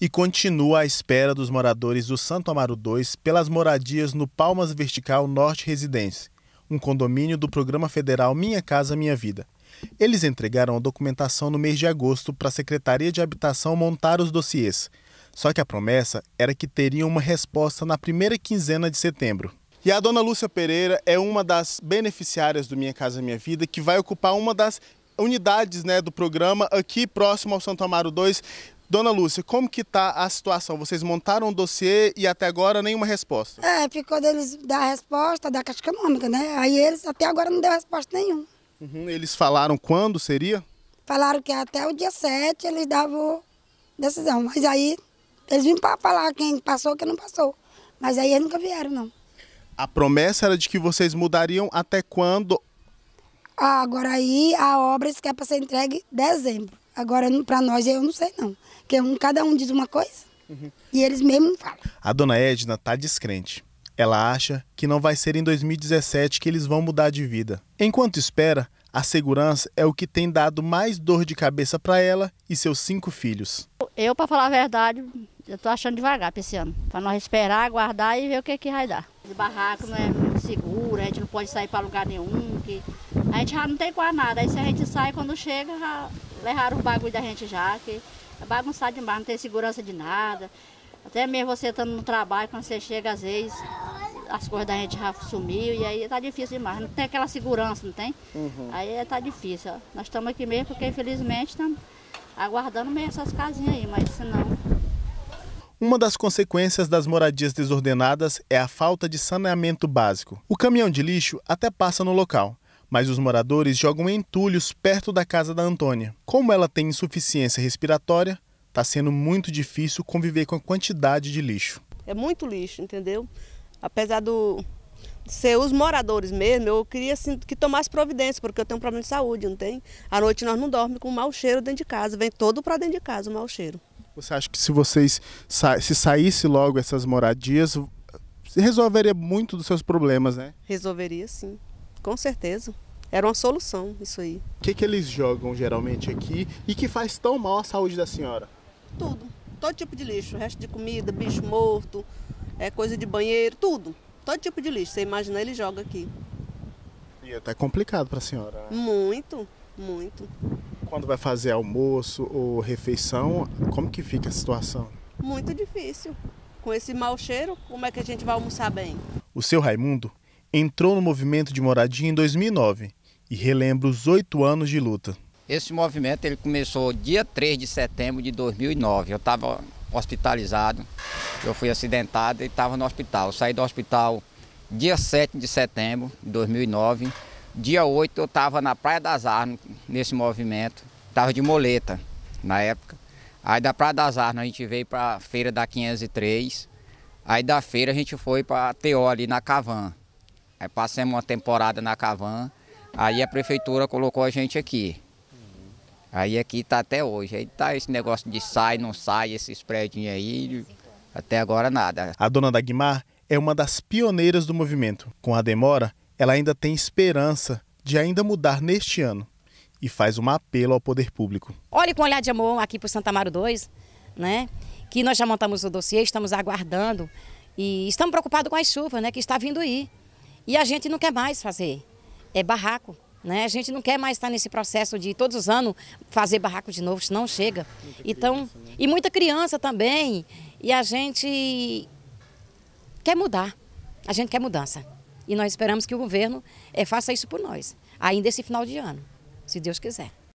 e continua à espera dos moradores do Santo Amaro 2 pelas moradias no Palmas Vertical Norte Residência, um condomínio do programa federal Minha Casa Minha Vida. Eles entregaram a documentação no mês de agosto para a Secretaria de Habitação montar os dossiês. Só que a promessa era que teriam uma resposta na primeira quinzena de setembro. E a dona Lúcia Pereira é uma das beneficiárias do Minha Casa Minha Vida, que vai ocupar uma das unidades né, do programa aqui próximo ao Santo Amaro 2. Dona Lúcia, como que está a situação? Vocês montaram um dossiê e até agora nenhuma resposta. É, ficou deles dar a resposta da Caixa Econômica, né? Aí eles até agora não deu resposta nenhuma. Uhum, eles falaram quando seria? Falaram que até o dia 7 eles davam decisão, mas aí eles vinham para falar quem passou, quem não passou. Mas aí eles nunca vieram, não. A promessa era de que vocês mudariam até quando? Ah, agora aí a obra está para ser entregue em dezembro. Agora, para nós, eu não sei não. Porque um, cada um diz uma coisa uhum. e eles mesmos falam. A dona Edna tá descrente. Ela acha que não vai ser em 2017 que eles vão mudar de vida. Enquanto espera, a segurança é o que tem dado mais dor de cabeça para ela e seus cinco filhos. Eu, para falar a verdade, eu tô achando devagar para esse ano. Para nós esperar, aguardar e ver o que, que vai dar. O barraco não né, é seguro, a gente não pode sair para lugar nenhum. Que... A gente já não tem quase nada. Aí se a gente sai, quando chega, já levaram o bagulho da gente já, que é bagunçado demais, não tem segurança de nada. Até mesmo você estando no trabalho, quando você chega, às vezes, as coisas da gente já sumiu e aí tá difícil demais. Não tem aquela segurança, não tem? Uhum. Aí é, tá difícil. Ó. Nós estamos aqui mesmo porque, infelizmente, estamos aguardando meio essas casinhas aí, mas senão... Uma das consequências das moradias desordenadas é a falta de saneamento básico. O caminhão de lixo até passa no local, mas os moradores jogam entulhos perto da casa da Antônia. Como ela tem insuficiência respiratória, está sendo muito difícil conviver com a quantidade de lixo. É muito lixo, entendeu? Apesar do ser os moradores mesmo, eu queria assim, que tomasse providência, porque eu tenho um problema de saúde, não tem? À noite nós não dormimos com mau cheiro dentro de casa, vem todo para dentro de casa o mau cheiro. Você acha que se vocês sa se saísse logo essas moradias, resolveria muito dos seus problemas, né? Resolveria sim. Com certeza. Era uma solução isso aí. O que, que eles jogam geralmente aqui e que faz tão mal à saúde da senhora? Tudo. Todo tipo de lixo. Resto de comida, bicho morto, é coisa de banheiro, tudo. Todo tipo de lixo. Você imagina, ele joga aqui. E é até complicado para a senhora. Né? Muito, muito. Quando vai fazer almoço ou refeição, como que fica a situação? Muito difícil. Com esse mau cheiro, como é que a gente vai almoçar bem? O seu Raimundo entrou no movimento de moradia em 2009 e relembra os oito anos de luta. Esse movimento ele começou dia 3 de setembro de 2009. Eu estava hospitalizado, eu fui acidentado e estava no hospital. Eu saí do hospital dia 7 de setembro de 2009. Dia 8 eu estava na Praia das Armas, nesse movimento. Estava de moleta na época. Aí da Praia das Armas a gente veio para a feira da 503. Aí da feira a gente foi para a Teó ali na Cavan. Aí passamos uma temporada na Cavan, aí a prefeitura colocou a gente aqui. Aí aqui está até hoje. Aí está esse negócio de sai, não sai, esses prédios aí, até agora nada. A dona Dagmar é uma das pioneiras do movimento. Com a demora, ela ainda tem esperança de ainda mudar neste ano e faz um apelo ao poder público. Olhe com um olhar de amor aqui para o Santa Amaro 2, né? Que nós já montamos o dossiê, estamos aguardando e estamos preocupados com as chuvas, né? Que está vindo aí. E a gente não quer mais fazer é barraco. Né? A gente não quer mais estar nesse processo de todos os anos fazer barraco de novo, senão chega. Muita então, criança, né? Então, e muita criança também. E a gente quer mudar. A gente quer mudança. E nós esperamos que o governo é, faça isso por nós, ainda esse final de ano, se Deus quiser.